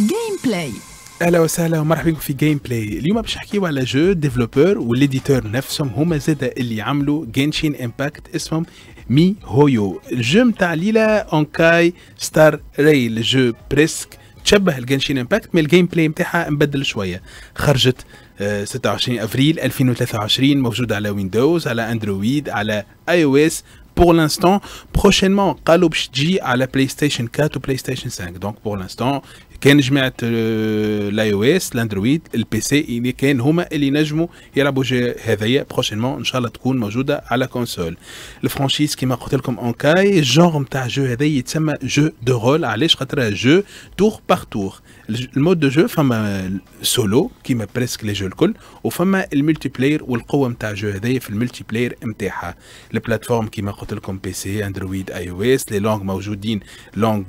جيم بلاي اهلا وسهلا ومرحبا بكم في جيم بلاي اليوم باش نحكيو على جو ديفلوبر والاديتور نفسهم هما زاده اللي عملوا جينشين امباكت اسمهم مي هويو الجو نتاع ليلا اونكاي ستار ريل جو بريسك تشبه الجينشين امباكت من الجيم بلاي نتاعها مبدل شويه خرجت 26 آه، افريل 2023 موجوده على ويندوز على اندرويد على اي او اس pour l'instant, prochainement, Duty à la PlayStation 4 ou PlayStation 5. Donc pour l'instant, كان جماعه الاي آه، او اس الاندرويد البي سي اللي كان هما اللي نجموا يلعبوا هذايا بروشينمون ان شاء الله تكون موجوده على كونسول الفرانشيز كيما قلت لكم اونكاي الجونغ نتاع جو هذا يتسمى جو دو رول علاش خاطر جو تور باغ تور المود دو جو فما سولو كيما بريسك لي جو الكل وفما الملتي بلاير والقوه نتاع جو هذايا في الملتي بلاير نتاعها البلاتفورم كيما قلت لكم بي سي اندرويد اي او اس لي لونغ موجودين لونغ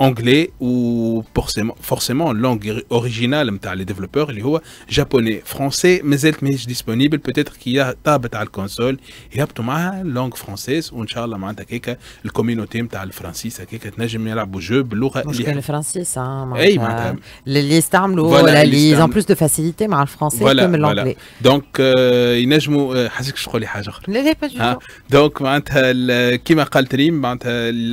اونجلي آه، و بورسيمون forcément langue originale les développeurs les japonais français mais elle mais disponible peut-être qu'il y a table à la console et à la langue française on charle à la communauté à la française à quelqu'un n'a jamais la bouge bleu le français ça les les armes la liste en plus de facilité mais le français voilà, comme l'anglais donc euh, il n'a jamais que je crois les hajar ah. donc qui m'a qu'à le trim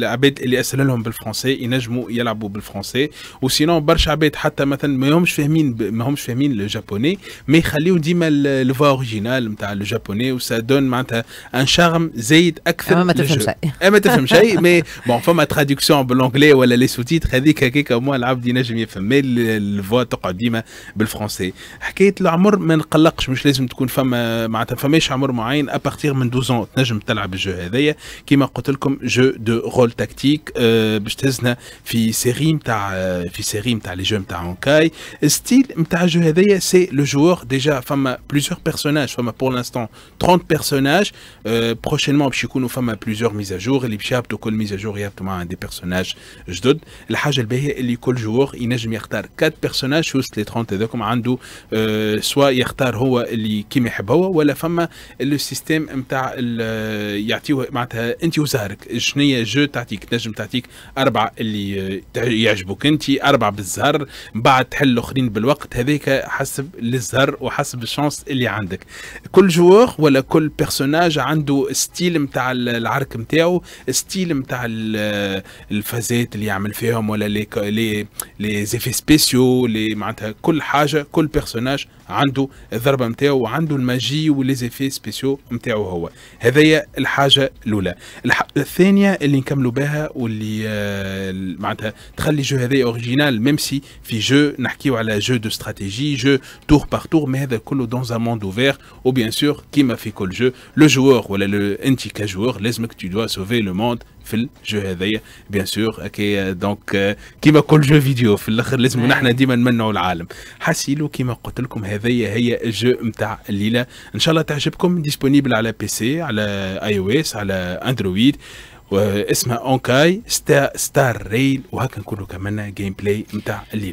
l'abed il est seul en français il n'a jamais il y a la bouge français ou sinon نو برشا عباد حتى مثلا ما همش فاهمين ب... ما همش فاهمين لو جابوني مي يخليو ديما الفوا اوريجينال نتاع لو جابوني وسا دون معناتها ان شارم زايد اكثر اما ما تفهم شيء اما تفهم شيء مي بون فما تراديكسيون بالانجلي ولا لي سو تيتر هذيك هكاك مو العبد ينجم يفهم مي الفوا تقعد ديما بالفرونسي حكايه العمر ما نقلقش مش لازم تكون فما معناتها فماش عمر معين ابارتيغ من 12 تنجم تلعب الجو هذايا كيما قلت لكم جو دو رول تكتيك باش تهزنا في سيري نتاع في سيري سيري نتاع لي جو نتاع اونكاي ستيل نتاع الجو هذايا سي لو جوور ديجا فما بليزيور بيرسوناج فما بور لانستون 30 بيرسوناج بروشينمون باش يكونوا فما بليزيور ميزاجور اللي باش يهبطوا كل ميزاجور يهبطوا مع دي بيرسوناج جدد الحاجه الباهيه اللي كل جوور ينجم يختار 4 بيرسوناج في وسط لي 30 هذاكم عنده سوا يختار هو اللي كيما يحب هو ولا فما لو سيستيم نتاع يعطيوه معناتها انت وزهرك شنو هي جو تعطيك تنجم تعطيك اربعه اللي يعجبوك انت اربعه بالزهر بعد تحل الاخرين بالوقت هذيك حسب الزهر وحسب الشانس اللي عندك كل جوغ ولا كل بيرسوناج عنده ستيل نتاع العرك نتاعو ستيل نتاع الفازات اللي يعمل فيهم ولا لي لي لي زيفي سبيسيو لي معناتها كل حاجه كل بيرسوناج عنده الضربه نتاعو وعنده الماجي ولي زيفي سبيسيو نتاعو هو هذايا الحاجه الاولى الح... الثانيه اللي نكملوا بها واللي آه، Je suis en train original même de stratégie, jeu tour par tour, mais dans un monde ouvert, ou bien sûr, qui m'a fait le jeu Le joueur, ou le n'est-ce joueur, tu dois sauver le monde, le jeu, bien sûr, qui m'a fait le jeu vidéo, le disponible à la pc à le واسمها اونكاي ستار ريل وهكا نكونوا كملنا جيم بلاي نتاع الليله